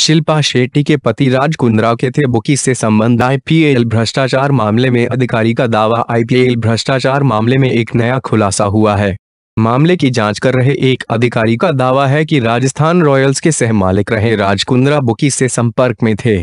शिल्पा शेट्टी के पति राज कुंद्रा के थे बुकी से संबंध आईपीएल भ्रष्टाचार मामले में अधिकारी का दावा आईपीएल भ्रष्टाचार मामले में एक नया खुलासा हुआ है मामले की जांच कर रहे एक अधिकारी का दावा है कि राजस्थान रॉयल्स के सह मालिक रहे राज कुंद्रा बुकी से संपर्क में थे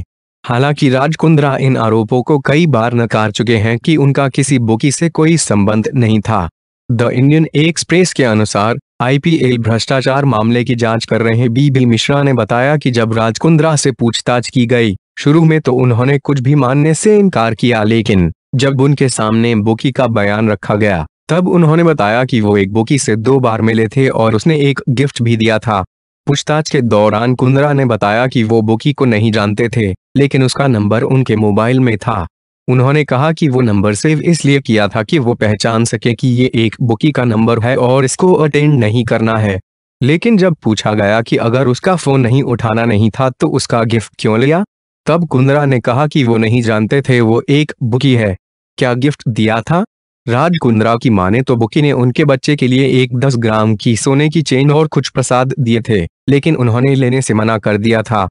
हालांकि राज कुंद्रा इन आरोपों को कई बार नकार चुके हैं कि उनका किसी बुकी से कोई संबंध नहीं था द इंडियन एक्सप्रेस के अनुसार आईपीएल भ्रष्टाचार मामले की जांच कर रहे बी बी मिश्रा ने बताया कि जब राजकुंद्रा से पूछताछ की गई शुरू में तो उन्होंने कुछ भी मानने से इनकार किया लेकिन जब उनके सामने बुकी का बयान रखा गया तब उन्होंने बताया कि वो एक बुकी से दो बार मिले थे और उसने एक गिफ्ट भी दिया था पूछताछ के दौरान कुंद्रा ने बताया कि वो बुकी को नहीं जानते थे लेकिन उसका नंबर उनके मोबाइल में था उन्होंने कहा कि वो नंबर सेव इसलिए किया था कि वो पहचान सके कि ये एक बुकी का नंबर है और इसको अटेंड नहीं करना है लेकिन जब पूछा गया कि अगर उसका फोन नहीं उठाना नहीं था तो उसका गिफ्ट क्यों लिया तब कुंद्रा ने कहा कि वो नहीं जानते थे वो एक बुकी है क्या गिफ्ट दिया था राज कुंद्रा की माने तो बुकी ने उनके बच्चे के लिए एक दस ग्राम की सोने की चेन और कुछ प्रसाद दिए थे लेकिन उन्होंने लेने से मना कर दिया था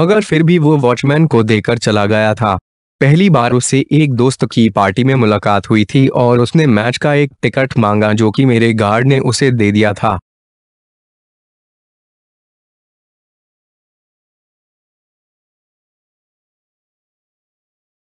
मगर फिर भी वो वॉचमैन को देकर चला गया था पहली बार उससे एक दोस्त की पार्टी में मुलाकात हुई थी और उसने मैच का एक टिकट मांगा जो कि मेरे गार्ड ने उसे दे दिया था